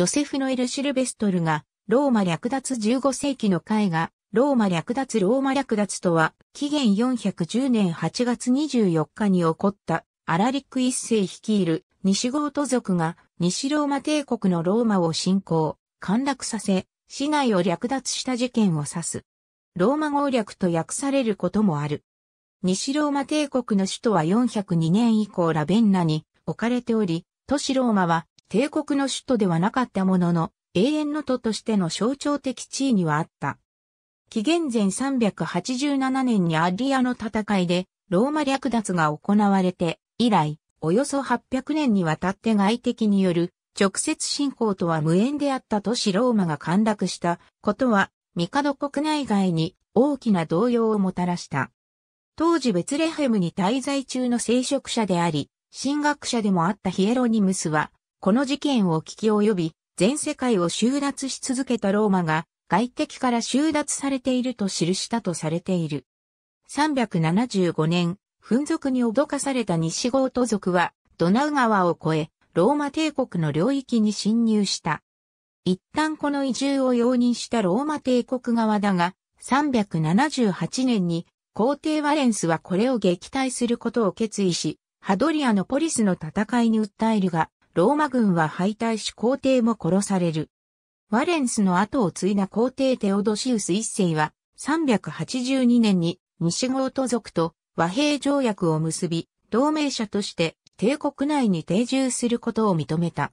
ジョセフ・ノエル・シルベストルが、ローマ略奪15世紀の絵画、ローマ略奪ローマ略奪とは、紀元410年8月24日に起こった、アラリック一世率いる西ゴート族が西ローマ帝国のローマを侵攻、陥落させ、市内を略奪した事件を指す。ローマ合略と訳されることもある。西ローマ帝国の首都は402年以降ラベンナに置かれており、都市ローマは帝国の首都ではなかったものの、永遠の都としての象徴的地位にはあった。紀元前387年にアリアの戦いで、ローマ略奪が行われて、以来、およそ800年にわたって外敵による直接侵攻とは無縁であった都市ローマが陥落したことは、帝国内外に大きな動揺をもたらした。当時ベツレヘムに滞在中の聖職者であり、神学者でもあったヒエロニムスは、この事件を聞き及び、全世界を集奪し続けたローマが外敵から集奪されていると記したとされている。375年、紛族に脅かされた西ゴート族はドナウ川を越え、ローマ帝国の領域に侵入した。一旦この移住を容認したローマ帝国側だが、378年に皇帝ワレンスはこれを撃退することを決意し、ハドリアのポリスの戦いに訴えるが、ローマ軍は敗退し皇帝も殺される。ワレンスの後を継いだ皇帝テオドシウス一世は、382年に西ゴー族と和平条約を結び、同盟者として帝国内に定住することを認めた。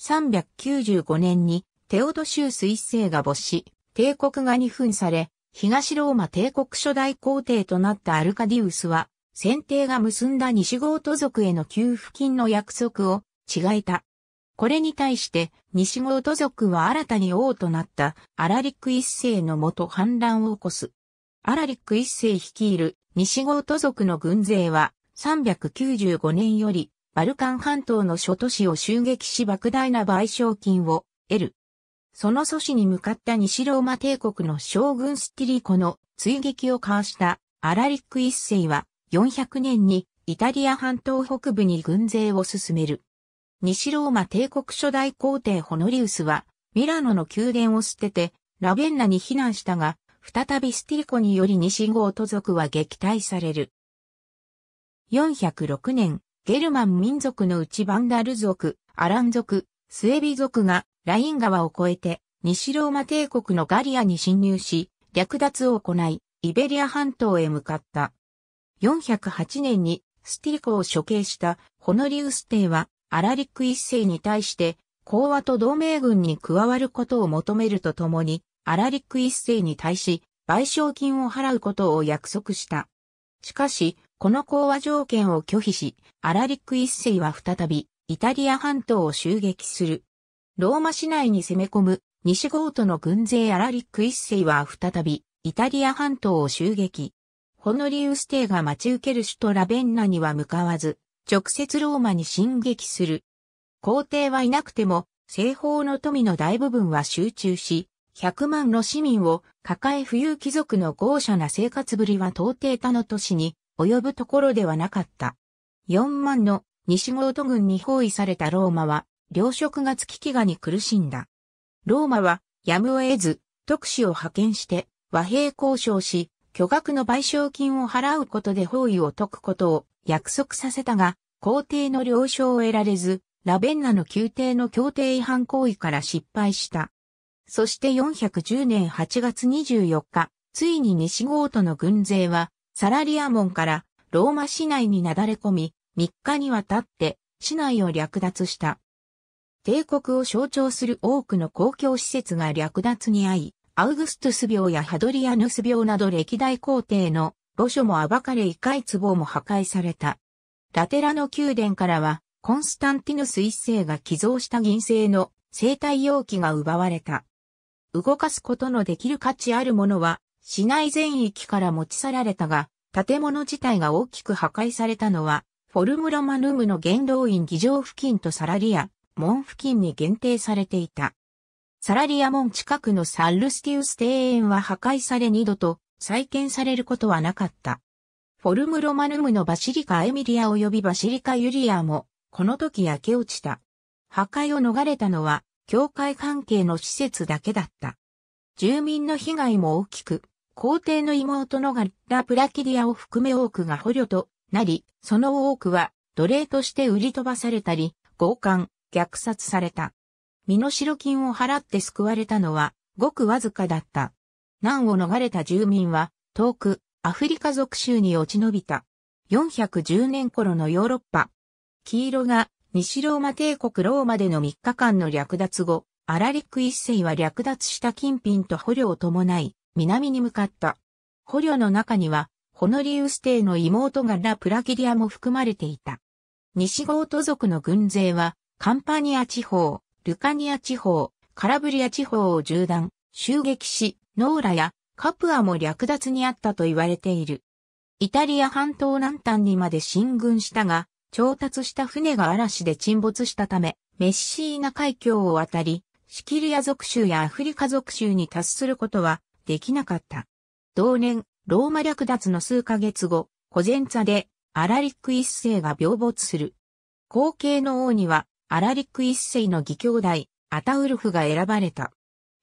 395年にテオドシウス一世が没し、帝国が二分され、東ローマ帝国初代皇帝となったアルカディウスは、先帝が結んだ西ゴート族への給付金の約束を違えた。これに対して、西郷土族は新たに王となったアラリック一世のもと反乱を起こす。アラリック一世率いる西郷土族の軍勢は395年よりバルカン半島の諸都市を襲撃し莫大な賠償金を得る。その阻止に向かった西ローマ帝国の将軍スティリコの追撃をかわしたアラリック一世は400年にイタリア半島北部に軍勢を進める。西ローマ帝国初代皇帝ホノリウスは、ミラノの宮殿を捨てて、ラベンナに避難したが、再びスティリコにより西郷都族は撃退される。406年、ゲルマン民族のうちバンダル族、アラン族、スエビ族がライン川を越えて、西ローマ帝国のガリアに侵入し、略奪を行い、イベリア半島へ向かった。408年にスティリコを処刑したホノリウス帝はアラリック一世に対して、講和と同盟軍に加わることを求めるとともに、アラリック一世に対し、賠償金を払うことを約束した。しかし、この講和条件を拒否し、アラリック一世は再び、イタリア半島を襲撃する。ローマ市内に攻め込む、西ゴートの軍勢アラリック一世は再び、イタリア半島を襲撃。ホノリウス帝が待ち受ける首都ラベンナには向かわず、直接ローマに進撃する。皇帝はいなくても、西方の富の大部分は集中し、100万の市民を抱え富裕貴族の豪奢な生活ぶりは到底他の都市に及ぶところではなかった。4万の西ゴート軍に包囲されたローマは、領食が月飢餓に苦しんだ。ローマは、やむを得ず、特使を派遣して和平交渉し、巨額の賠償金を払うことで包囲を解くことを約束させたが、皇帝の了承を得られず、ラベンナの宮廷の協定違反行為から失敗した。そして410年8月24日、ついに西ゴーの軍勢は、サラリア門からローマ市内になだれ込み、3日にわたって市内を略奪した。帝国を象徴する多くの公共施設が略奪に遭い、アウグストゥス病やハドリアヌス病など歴代皇帝の墓所も暴かれ異界壺も破壊された。ラテラの宮殿からは、コンスタンティヌス一世が寄贈した銀製の生体容器が奪われた。動かすことのできる価値あるものは、市内全域から持ち去られたが、建物自体が大きく破壊されたのは、フォルムロマヌムの元老院議場付近とサラリア、門付近に限定されていた。サラリア門近くのサルスティウス庭園は破壊され二度と再建されることはなかった。フォルムロマヌムのバシリカエミリア及びバシリカユリアも、この時焼け落ちた。破壊を逃れたのは、教会関係の施設だけだった。住民の被害も大きく、皇帝の妹のガッラ・プラキディアを含め多くが捕虜となり、その多くは奴隷として売り飛ばされたり、強姦、虐殺された。身代金を払って救われたのは、ごくわずかだった。難を逃れた住民は、遠く、アフリカ属州に落ち延びた。410年頃のヨーロッパ。黄色が、西ローマ帝国ローマでの3日間の略奪後、アラリック一世は略奪した金品と捕虜を伴い、南に向かった。捕虜の中には、ホノリウス帝の妹がラ・プラキリアも含まれていた。西ゴート族の軍勢は、カンパニア地方、ルカニア地方、カラブリア地方を縦断、襲撃し、ノーラやカプアも略奪にあったと言われている。イタリア半島南端にまで進軍したが、調達した船が嵐で沈没したため、メッシーナ海峡を渡り、シキリア族州やアフリカ族州に達することはできなかった。同年、ローマ略奪の数ヶ月後、コゼンツァでアラリック一世が病没する。後継の王にはアラリック一世の義兄弟、アタウルフが選ばれた。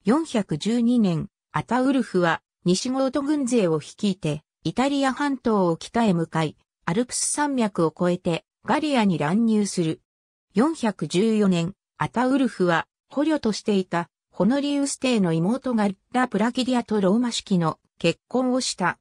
412年、アタウルフは西ゴート軍勢を率いてイタリア半島を北へ向かい、アルプス山脈を越えてガリアに乱入する。414年、アタウルフは捕虜としていたホノリウス帝の妹がラ・プラキディアとローマ式の結婚をした。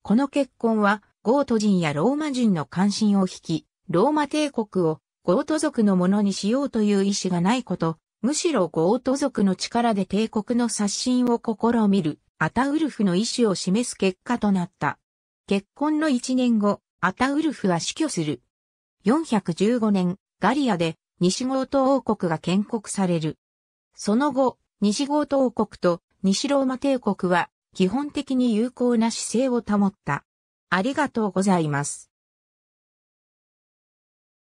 この結婚はゴート人やローマ人の関心を引き、ローマ帝国をゴート族のものにしようという意思がないことむしろゴート族の力で帝国の刷新を試みる、アタウルフの意思を示す結果となった。結婚の1年後、アタウルフは死去する。415年、ガリアで西ゴート王国が建国される。その後、西ゴート王国と西ローマ帝国は基本的に有効な姿勢を保った。ありがとうございます。